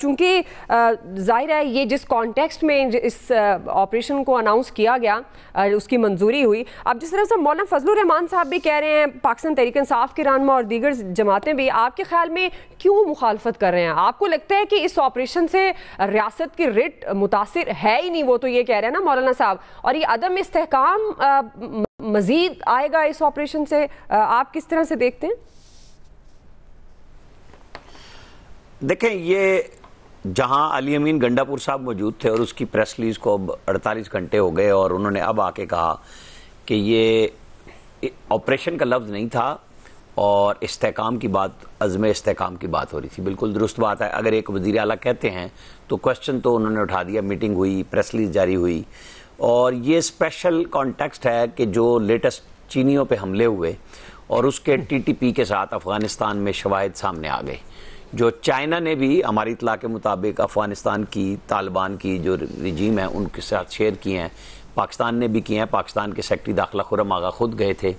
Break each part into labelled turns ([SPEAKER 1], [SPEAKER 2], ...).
[SPEAKER 1] चूंकि जाहिर है ये जिस कॉन्टेक्स्ट में इस ऑपरेशन को अनाउंस किया गया उसकी मंजूरी हुई अब जिस तरह से मौलाना रहमान साहब भी कह रहे हैं पाकिस्तान तहरीक इंसाफ के रानमा और दीगर जमातें भी आपके ख्याल में क्यों मुखालफत कर रहे हैं आपको लगता है कि इस ऑपरेशन से रियासत की रिट मुतासर है ही नहीं वो तो ये कह रहे हैं ना मौलाना साहब और ये अदम इसकाम मज़ीद आएगा इस ऑपरेशन से आप किस तरह से देखते हैं देखें ये जहां अली अमीन गंडापुर साहब मौजूद थे और उसकी प्रेस रिलीज को अब 48 घंटे हो गए और उन्होंने अब आके कहा कि ये ऑपरेशन का लफ्ज़ नहीं था और इसकाम की बात अज़म इसकाम की बात हो रही थी बिल्कुल दुरुस्त बात है अगर एक वज़ी अला कहते हैं तो क्वेश्चन तो उन्होंने उठा दिया मीटिंग हुई प्रेस रिलीज जारी हुई और ये स्पेशल कॉन्टेक्स्ट है कि जो लेटेस्ट चीनियों पर हमले हुए और उसके टी टी पी के साथ अफ़गानिस्तान में शवाहद सामने आ गए जो चाइना ने भी हमारी इतला के मुताबिक अफ़गानिस्तान की तालिबान की जो रजीम है उनके साथ शेयर किए हैं पाकिस्तान ने भी किए हैं पाकिस्तान के सेक्रटरी दाखिला खुरम आगा खुद गए थे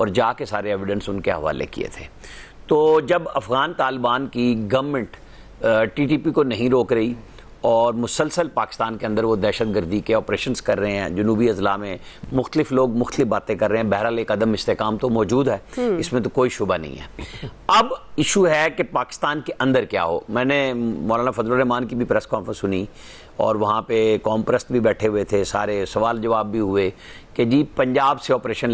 [SPEAKER 1] और जा के सारे एविडेंस उनके हवाले किए थे तो जब अफ़गान तालिबान की गवर्नमेंट टीटीपी को नहीं रोक रही और मुसलसल पाकिस्तान के अंदर वो दहशत गर्दी के ऑपरेशन कर रहे हैं जनूबी अजला में मुख्तफ लोग मुख्तलिफ बातें कर रहे हैं बहरहाल एक अदम इसकाम तो मौजूद है हम्म। इसमें तो कोई शुबा नहीं है अब इशू है कि पाकिस्तान के अंदर क्या हो मैंने मौलाना रहमान की भी प्रेस कॉन्फ्रेंस सुनी और वहाँ पे कॉम्प्रेस्ट भी बैठे हुए थे सारे सवाल जवाब भी हुए कि जी पंजाब से ऑपरेशन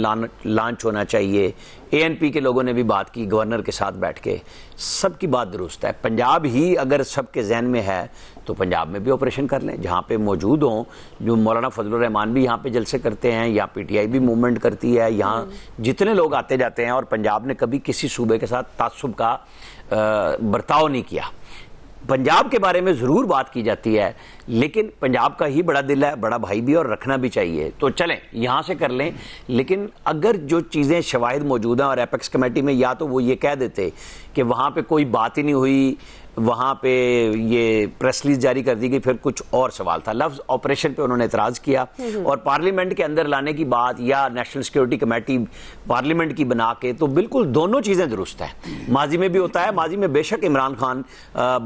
[SPEAKER 1] लॉन्च होना चाहिए एएनपी के लोगों ने भी बात की गवर्नर के साथ बैठ के सबकी बात दुरुस्त है पंजाब ही अगर सबके जहन में है तो पंजाब में भी ऑपरेशन कर लें जहाँ पे मौजूद हों जो मौलाना रहमान भी यहाँ पे जलसे करते हैं यहाँ पीटीआई भी मूवमेंट करती है यहाँ जितने लोग आते जाते हैं और पंजाब ने कभी किसी सूबे के साथ तासुब का बर्ताव नहीं किया पंजाब के बारे में ज़रूर बात की जाती है लेकिन पंजाब का ही बड़ा दिल है बड़ा भाई भी और रखना भी चाहिए तो चलें यहाँ से कर लें लेकिन अगर जो चीज़ें शवाहद मौजूद हैं और एपेक्स कमेटी में या तो वो ये कह देते कि वहाँ पे कोई बात ही नहीं हुई वहाँ पे ये प्रेस रिलीज जारी कर दी गई फिर कुछ और सवाल था लफ्ज ऑपरेशन पे उन्होंने एतराज़ किया और पार्लियामेंट के अंदर लाने की बात या नेशनल सिक्योरिटी कमेटी पार्लियामेंट की बना के तो बिल्कुल दोनों चीज़ें दुरुस्त हैं माजी में भी होता है माजी में बेशक इमरान खान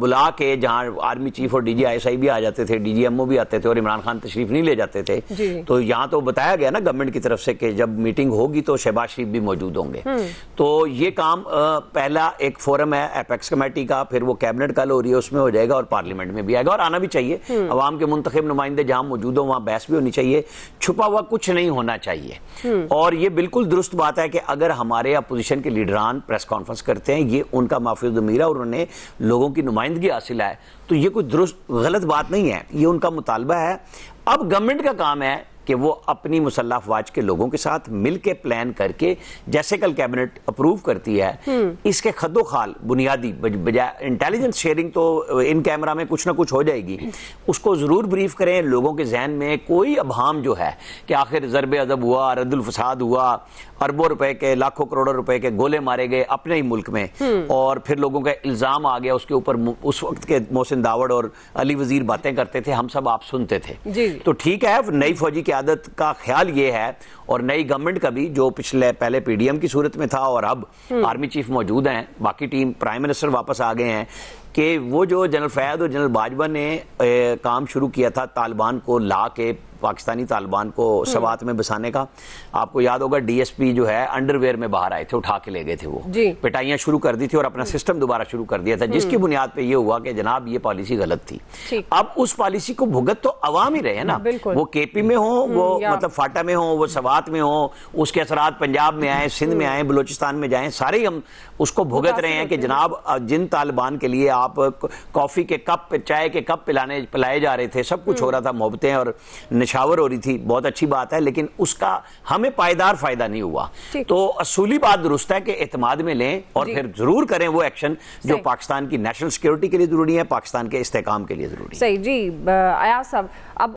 [SPEAKER 1] बुला के जहाँ आर्मी चीफ और D G I S I भी आ जाते थे डी जी एम ओ भी आते थे और इमरान खान तशरीफ नहीं ले जाते थे तो यहाँ तो बताया गया ना गवर्नमेंट की तरफ से कि जब मीटिंग होगी तो शहबाज शरीफ भी मौजूद होंगे हम्म। तो ये काम पहला एक फोरम है एपेक्स कमेटी का फिर वो कैबिनेट कैबिनेट कल हो रही है उसमें हो जाएगा और पार्लियामेंट में भी आएगा और आना भी चाहिए आवाम हम्म। के मुंतब नुमाइंदे जहां मौजूद हो वहां बहस भी होनी चाहिए छुपा हुआ कुछ नहीं होना चाहिए हम्म। और ये बिल्कुल दुरुस्त बात है कि अगर हमारे अपोजिशन के लीडरान प्रेस कॉन्फ्रेंस करते हैं ये उनका माफी अमीर है और उन्होंने लोगों की नुमाइंदगी हासिल है तो ये कोई दुरुस्त गलत बात नहीं है ये उनका मुतालबा है अब गवर्नमेंट का काम है कि वो अपनी मुसल्ला फवाज के लोगों के साथ मिल के प्लान करके जैसे कल कैबिनेट अप्रूव करती है हम्म। इसके खदो खाल बुनियादी बजाय इंटेलिजेंस शेयरिंग तो इन uh, कैमरा में कुछ ना कुछ हो जाएगी उसको ज़रूर ब्रीफ करें लोगों के जहन में कोई अभाम जो है कि आखिर ज़रब अदब हुआ रद्दुलफसाद हुआ अरबों रुपए के लाखों करोड़ों रुपए के गोले मारे गए अपने ही मुल्क में हम्म। और फिर लोगों का इल्ज़ाम आ गया उसके ऊपर उस वक्त के मोहसिन दावड़ और अली वजीर बातें करते थे हम सब आप सुनते थे तो ठीक है नई फौजी की आदत का ख्याल ये है और नई गवर्नमेंट का भी जो पिछले पहले पीडीएम की सूरत में था और अब आर्मी हम्म। चीफ मौजूद हैं बाकी टीम प्राइम मिनिस्टर वापस आ गए हैं कि वो जो जनरल फैद और जनरल बाजवा ने ए, काम शुरू किया था तालिबान को ला के पाकिस्तानी तालिबान को सवात हम्म। में बसाने का आपको याद होगा डीएसपी जो है अंडरवेयर में बाहर आए थे उठा के ले गए थे वो पिटाइयां शुरू कर दी थी और अपना हम्म। सिस्टम दोबारा शुरू कर दिया था हम्म। जिसकी बुनियाद पे ये हुआ कि जनाब ये पॉलिसी गलत थी अब उस पॉलिसी को भुगत तो अवाम ही रहे ना वो केपी में हो वो मतलब फाटा में हो वो सवात में हो उसके असरा पंजाब में आए सिंध में आए बलोचिस्तान में जाए सारे हम उसको भुगत रहे हैं कि जनाब जिन तालिबान के लिए आप कॉफ़ी के कप चाय के कप पिलाने पिलाए जा रहे थे सब कुछ हो हम्म। रहा था मोहब्बतें और निशावर हो रही थी बहुत अच्छी बात है लेकिन उसका हमें पायदार फायदा नहीं हुआ तो असूली बात दुरुस्त है कि एतमाद में लें और फिर जरूर करें वो एक्शन जो पाकिस्तान की नेशनल सिक्योरिटी के लिए जरूरी है पाकिस्तान के इस्तेकाम के लिए जरूरी सही जी अयाज साहब अब